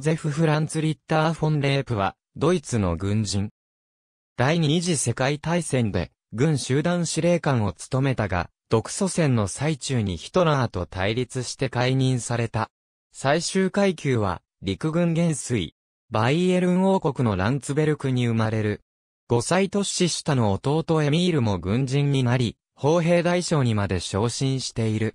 ゼフ・フランツ・リッター・フォン・レープは、ドイツの軍人。第二次世界大戦で、軍集団司令官を務めたが、独祖戦の最中にヒトラーと対立して解任された。最終階級は、陸軍元帥。バイエルン王国のランツベルクに生まれる。5歳年下の弟エミールも軍人になり、砲兵大将にまで昇進している。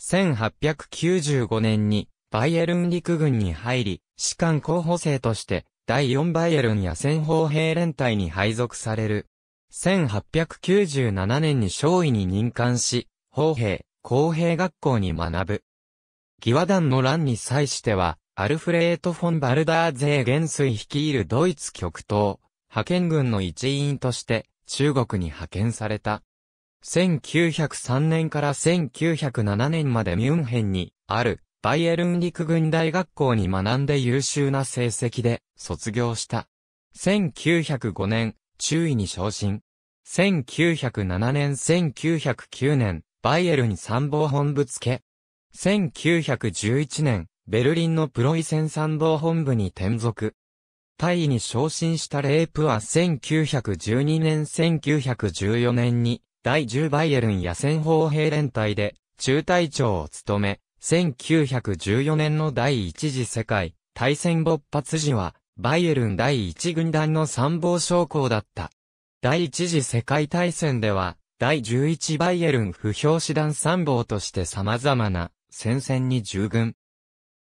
1895年に、バイエルン陸軍に入り、士官候補生として、第4バイエルン野戦砲兵連隊に配属される。1897年に少尉に任官し、砲兵、工兵学校に学ぶ。義和団の乱に際しては、アルフレート・フォン・バルダーゼー元帥率いるドイツ極東、派遣軍の一員として、中国に派遣された。1903年から1907年までミュンヘンに、ある、バイエルン陸軍大学校に学んで優秀な成績で卒業した。1905年、中尉に昇進。1907年1909年、バイエルン参謀本部付け。1911年、ベルリンのプロイセン参謀本部に転属。大尉に昇進したレープは1912年1914年に第10バイエルン野戦砲兵連隊で中隊長を務め、1914年の第一次世界大戦勃発時は、バイエルン第一軍団の参謀将校だった。第一次世界大戦では、第11バイエルン不評師団参謀として様々な戦線に従軍。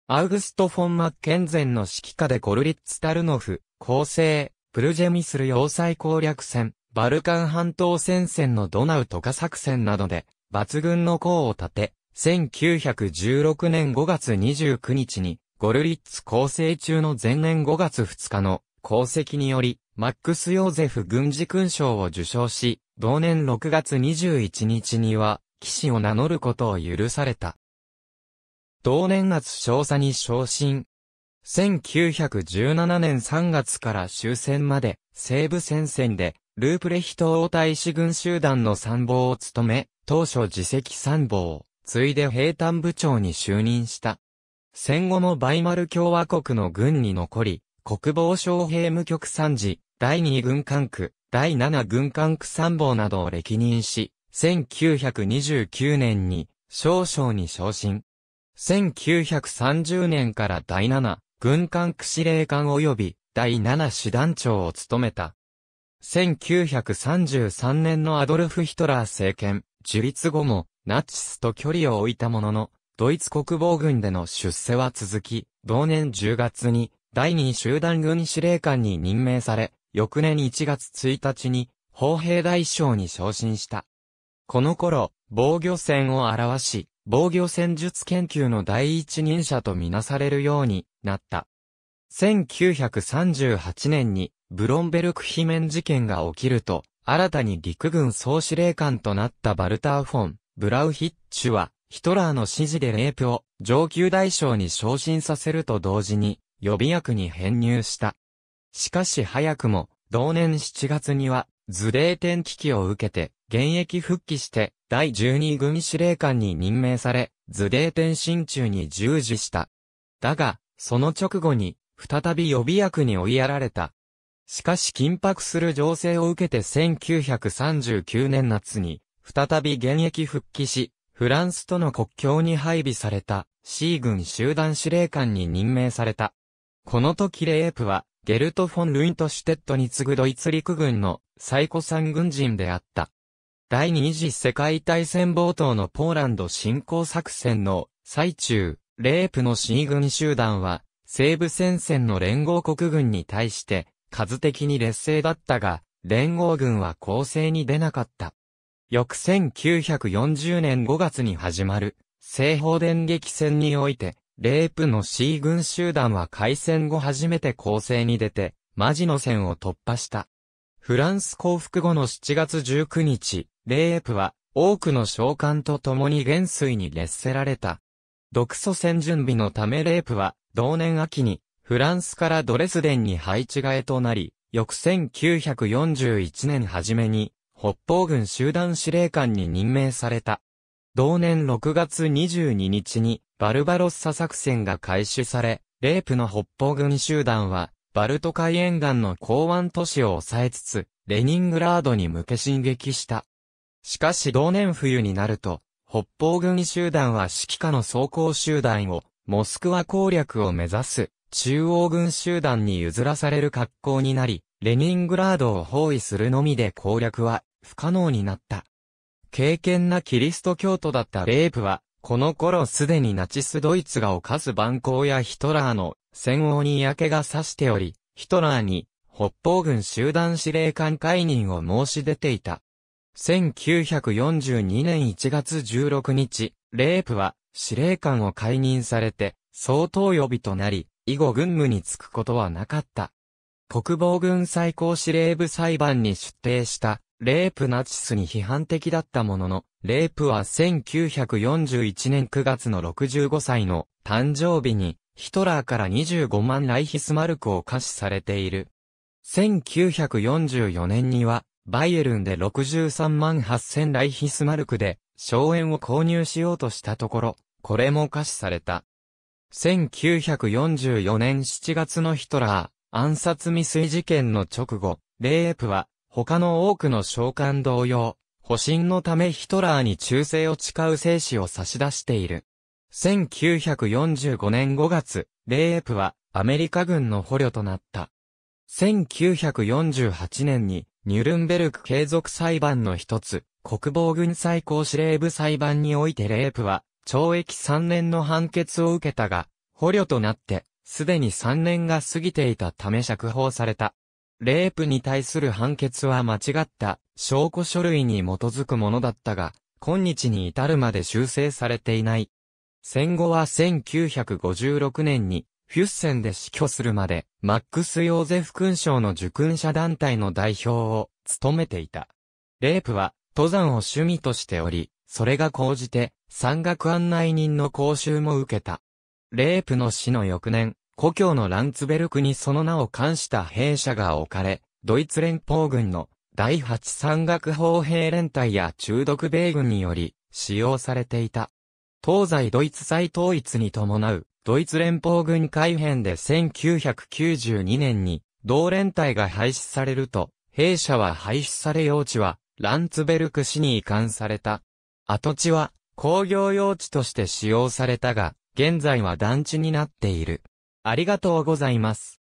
アウグスト・フォン・マッケンゼンの指揮下でゴルリッツ・タルノフ、構成、プルジェミスル要塞攻略戦、バルカン半島戦線のドナウトカ作戦などで、抜群の功を立て、1916年5月29日に、ゴルリッツ構成中の前年5月2日の功績により、マックス・ヨーゼフ軍事勲章を受章し、同年6月21日には、騎士を名乗ることを許された。同年月少佐に昇進。1917年3月から終戦まで、西部戦線で、ループレヒト王大使軍集団の参謀を務め、当初自責参謀。ついで兵坦部長に就任した。戦後もバイマル共和国の軍に残り、国防省兵務局参事、第2軍管区、第7軍管区参謀などを歴任し、1929年に少将に昇進。1930年から第7軍管区司令官及び第7師団長を務めた。1933年のアドルフ・ヒトラー政権、樹立後もナチスと距離を置いたものの、ドイツ国防軍での出世は続き、同年10月に第2集団軍司令官に任命され、翌年1月1日に砲兵大将に昇進した。この頃、防御戦を表し、防御戦術研究の第一人者とみなされるようになった。1938年にブロンベルク罷免事件が起きると、新たに陸軍総司令官となったバルター・フォン、ブラウヒッチュは、ヒトラーの指示でレイプを上級大将に昇進させると同時に予備役に編入した。しかし早くも同年7月にはズデーテン危機を受けて現役復帰して第12軍司令官に任命されズデーテン進中に従事した。だが、その直後に再び予備役に追いやられた。しかし緊迫する情勢を受けて1939年夏に再び現役復帰し、フランスとの国境に配備された C 軍集団司令官に任命された。この時レープは、ゲルト・フォン・ルイント・シュテットに次ぐドイツ陸軍の最古参軍人であった。第二次世界大戦冒頭のポーランド侵攻作戦の最中、レープの C 軍集団は、西部戦線の連合国軍に対して、数的に劣勢だったが、連合軍は攻勢に出なかった。翌1940年5月に始まる、西方電撃戦において、レープの C 軍集団は開戦後初めて攻勢に出て、マジの戦を突破した。フランス降伏後の7月19日、レープは、多くの将官と共に元帥に劣せられた。独ソ戦準備のためレープは、同年秋に、フランスからドレスデンに配置替えとなり、翌1941年初めに、北方軍集団司令官に任命された。同年6月22日にバルバロッサ作戦が開始され、レープの北方軍集団は、バルト海沿岸の港湾都市を抑えつつ、レニングラードに向け進撃した。しかし同年冬になると、北方軍集団は指揮下の装甲集団を、モスクワ攻略を目指す、中央軍集団に譲らされる格好になり、レニングラードを包囲するのみで攻略は不可能になった。敬虔なキリスト教徒だったレープは、この頃すでにナチスドイツが犯す蛮行やヒトラーの戦王に嫌気がさしており、ヒトラーに北方軍集団司令官解任を申し出ていた。1942年1月16日、レープは司令官を解任されて、相当予備となり、以後軍務に就くことはなかった。国防軍最高司令部裁判に出廷したレープナチスに批判的だったものの、レープは1941年9月の65歳の誕生日に、ヒトラーから25万ライヒスマルクを可視されている。1944年には、バイエルンで63万8000ライヒスマルクで、荘園を購入しようとしたところ、これも可視された。1944年7月のヒトラー暗殺未遂事件の直後、レープは他の多くの召喚同様、保身のためヒトラーに忠誠を誓う精子を差し出している。1945年5月、レーエプはアメリカ軍の捕虜となった。1948年にニュルンベルク継続裁判の一つ、国防軍最高司令部裁判においてレープは懲役3年の判決を受けたが、捕虜となって、すでに3年が過ぎていたため釈放された。レープに対する判決は間違った証拠書類に基づくものだったが、今日に至るまで修正されていない。戦後は1956年にフュッセンで死去するまで、マックス・ヨーゼフ勲章の受勲者団体の代表を務めていた。レープは登山を趣味としており、それが講じて山岳案内人の講習も受けた。レープの死の翌年、故郷のランツベルクにその名を冠した兵舎が置かれ、ドイツ連邦軍の第8山岳砲兵連隊や中毒米軍により使用されていた。東西ドイツ再統一に伴うドイツ連邦軍改編で1992年に同連隊が廃止されると、兵舎は廃止され用地はランツベルク市に移管された。跡地は工業用地として使用されたが、現在は団地になっている。ありがとうございます。